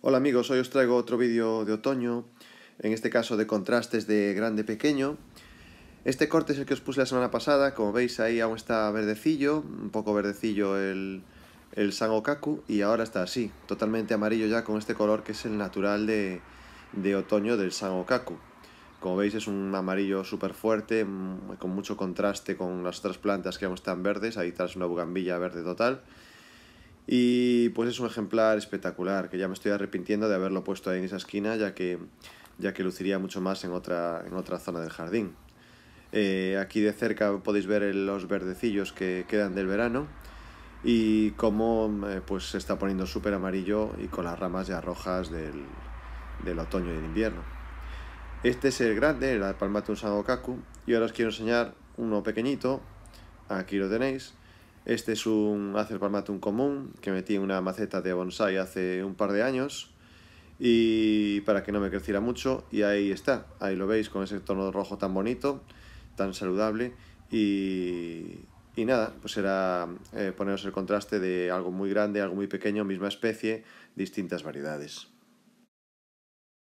Hola amigos, hoy os traigo otro vídeo de otoño, en este caso de contrastes de grande-pequeño. Este corte es el que os puse la semana pasada, como veis ahí aún está verdecillo, un poco verdecillo el, el Sangokaku, y ahora está así, totalmente amarillo ya con este color que es el natural de, otoño del Sangokaku. Como veis es un amarillo súper fuerte, mm, con mucho contraste con las otras plantas que aún están verdes, ahí tras una bugambilla verde total. Y pues es un ejemplar espectacular, que ya me estoy arrepintiendo de haberlo puesto ahí en esa esquina, ya que, ya que luciría mucho más en otra, en otra zona del jardín. Eh, aquí de cerca podéis ver los verdecillos que quedan del verano y cómo eh, pues se está poniendo súper amarillo y con las ramas ya rojas del, otoño y del invierno. Este es el grande, el Palmatum Sangokaku, y ahora os quiero enseñar uno pequeñito, aquí lo tenéis, este es un Acer palmatum común que metí en una maceta de bonsai hace un par de años y para que no me creciera mucho y ahí está, ahí lo veis con ese tono rojo tan bonito, tan saludable y, nada, pues era eh, poneros el contraste de algo muy grande, algo muy pequeño, misma especie, distintas variedades.